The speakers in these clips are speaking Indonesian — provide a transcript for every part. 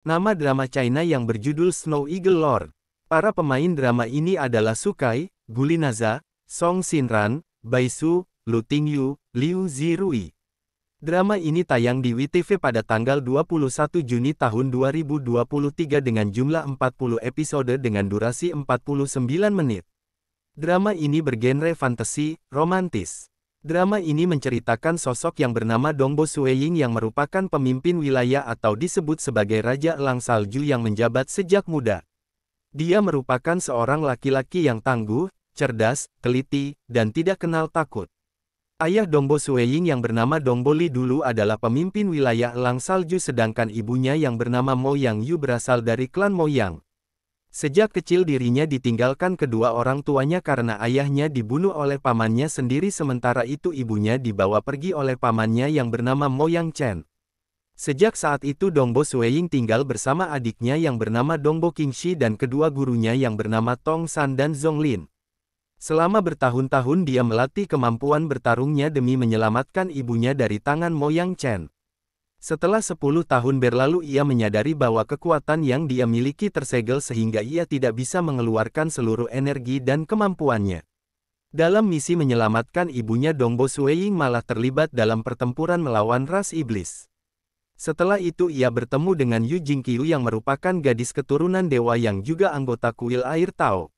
Nama drama China yang berjudul Snow Eagle Lord. Para pemain drama ini adalah Sukai, Gulinaza, Song Sinran, Su, Lu Tingyu, Liu Zirui. Drama ini tayang di WTV pada tanggal 21 Juni tahun 2023 dengan jumlah 40 episode dengan durasi 49 menit. Drama ini bergenre fantasi, romantis. Drama ini menceritakan sosok yang bernama Dongbo Sueying yang merupakan pemimpin wilayah atau disebut sebagai Raja Elang Salju yang menjabat sejak muda. Dia merupakan seorang laki-laki yang tangguh, cerdas, teliti, dan tidak kenal takut. Ayah Dongbo Sueying yang bernama Dongbo Li dulu adalah pemimpin wilayah Elang Salju sedangkan ibunya yang bernama Mo Yang Yu berasal dari klan Mo Yang. Sejak kecil dirinya ditinggalkan kedua orang tuanya karena ayahnya dibunuh oleh pamannya sendiri sementara itu ibunya dibawa pergi oleh pamannya yang bernama Moyang Chen. Sejak saat itu Dongbo Sueying tinggal bersama adiknya yang bernama Dongbo Qingxi dan kedua gurunya yang bernama Tong San dan Lin. Selama bertahun-tahun dia melatih kemampuan bertarungnya demi menyelamatkan ibunya dari tangan Moyang Chen. Setelah 10 tahun berlalu ia menyadari bahwa kekuatan yang dia miliki tersegel sehingga ia tidak bisa mengeluarkan seluruh energi dan kemampuannya. Dalam misi menyelamatkan ibunya Dongbo Sueying malah terlibat dalam pertempuran melawan ras iblis. Setelah itu ia bertemu dengan Yu Jingqiu yang merupakan gadis keturunan dewa yang juga anggota kuil air Tao.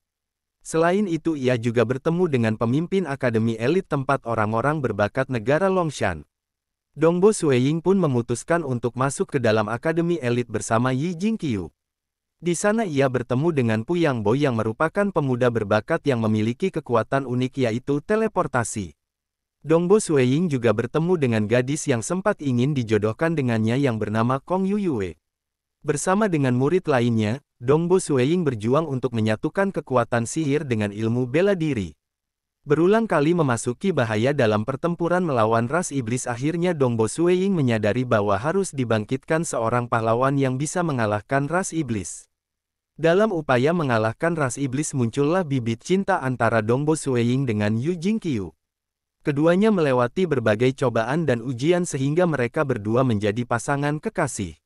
Selain itu ia juga bertemu dengan pemimpin akademi elit tempat orang-orang berbakat negara Longshan. Dongbo Sueying pun memutuskan untuk masuk ke dalam akademi elit bersama Yi Jingqiu. Di sana ia bertemu dengan Puyang Bo yang merupakan pemuda berbakat yang memiliki kekuatan unik yaitu teleportasi. Dongbo Sueying juga bertemu dengan gadis yang sempat ingin dijodohkan dengannya yang bernama Kong Yuyue. Bersama dengan murid lainnya, Dongbo Sueying berjuang untuk menyatukan kekuatan sihir dengan ilmu bela diri. Berulang kali memasuki bahaya dalam pertempuran melawan ras iblis akhirnya Dongbo Sueying menyadari bahwa harus dibangkitkan seorang pahlawan yang bisa mengalahkan ras iblis. Dalam upaya mengalahkan ras iblis muncullah bibit cinta antara Dongbo Sueying dengan Yu Jing Jingqiu. Keduanya melewati berbagai cobaan dan ujian sehingga mereka berdua menjadi pasangan kekasih.